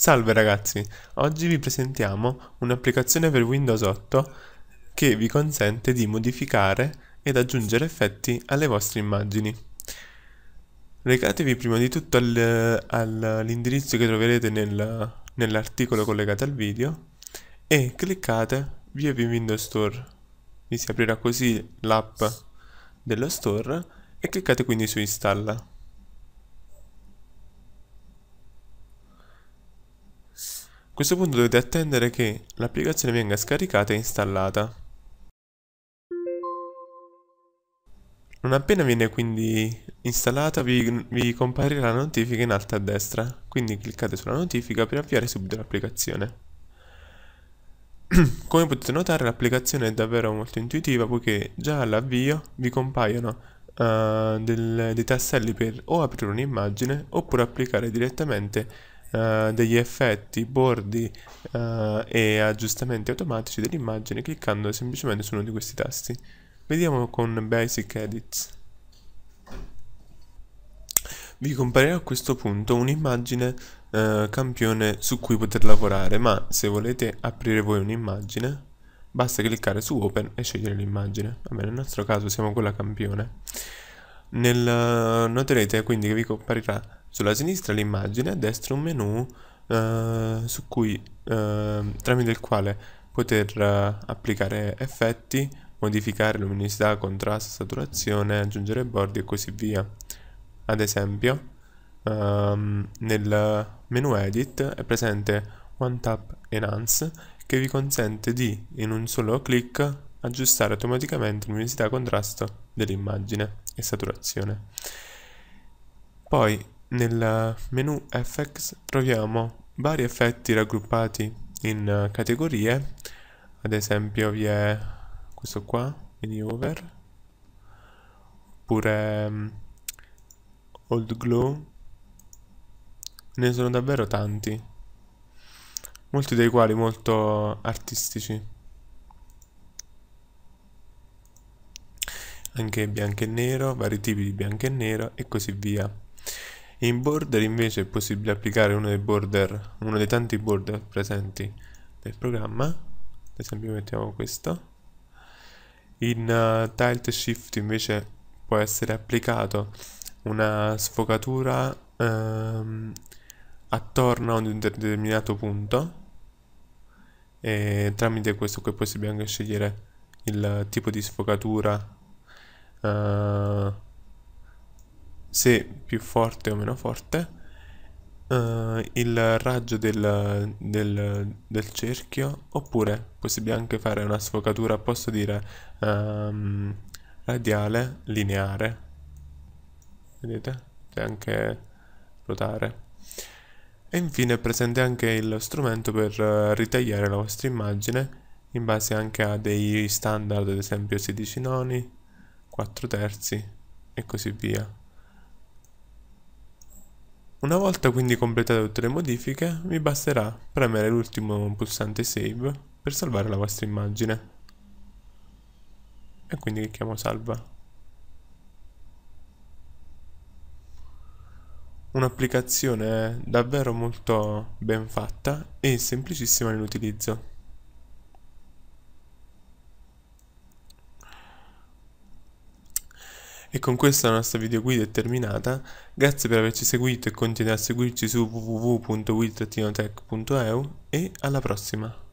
Salve ragazzi, oggi vi presentiamo un'applicazione per Windows 8 che vi consente di modificare ed aggiungere effetti alle vostre immagini. Recatevi prima di tutto al, all'indirizzo che troverete nel, nell'articolo collegato al video e cliccate via via Windows Store. Vi si aprirà così l'app dello store e cliccate quindi su installa. questo punto dovete attendere che l'applicazione venga scaricata e installata. Non appena viene quindi installata vi, vi comparirà la notifica in alto a destra, quindi cliccate sulla notifica per avviare subito l'applicazione. Come potete notare l'applicazione è davvero molto intuitiva poiché già all'avvio vi compaiono uh, del, dei tasselli per o aprire un'immagine oppure applicare direttamente eh, degli effetti, bordi uh, e aggiustamenti automatici dell'immagine cliccando semplicemente su uno di questi tasti. Vediamo con Basic Edits. Vi comparirà a questo punto un'immagine uh, campione su cui poter lavorare, ma se volete aprire voi un'immagine basta cliccare su Open e scegliere l'immagine. Vabbè, nel nostro caso siamo quella campione. Nel, eh, noterete quindi che vi comparirà sulla sinistra l'immagine, a destra un menu eh, su cui, eh, tramite il quale poter eh, applicare effetti, modificare luminosità, contrasto, saturazione, aggiungere bordi e così via. Ad esempio, ehm, nel menu Edit è presente One Tap Enhance che vi consente di, in un solo clic, aggiustare automaticamente luminosità e contrasto dell'immagine e saturazione. Poi nel menu FX troviamo vari effetti raggruppati in eh, categorie, ad esempio vi è questo qua, mini over, oppure mm, old glow, ne sono davvero tanti, molti dei quali molto artistici. anche bianco e nero, vari tipi di bianco e nero e così via. In border invece è possibile applicare uno dei border, uno dei tanti border presenti nel programma, ad esempio mettiamo questo. In uh, tilt shift invece può essere applicato una sfocatura um, ehm, attorno a un determinato punto e tramite questo qui è possibile anche scegliere il tipo di sfocatura uh, eh, se più forte o meno forte, uh, il raggio del, del, del, cerchio, oppure possibile anche fare una sfocatura, posso dire um, radiale lineare, vedete? C'è anche ruotare. E infine è presente anche lo strumento per eh, ritagliare la vostra immagine in base anche a dei standard, ad esempio 16 noni, 4 terzi e così via. Una volta quindi completate tutte le modifiche, vi basterà premere l'ultimo pulsante Save per salvare la vostra immagine. E quindi clicchiamo Salva. Un'applicazione davvero molto ben fatta e semplicissima nell'utilizzo. E con questa la nostra video guida è terminata, grazie per averci seguito e continuate a seguirci su wwwwill e alla prossima!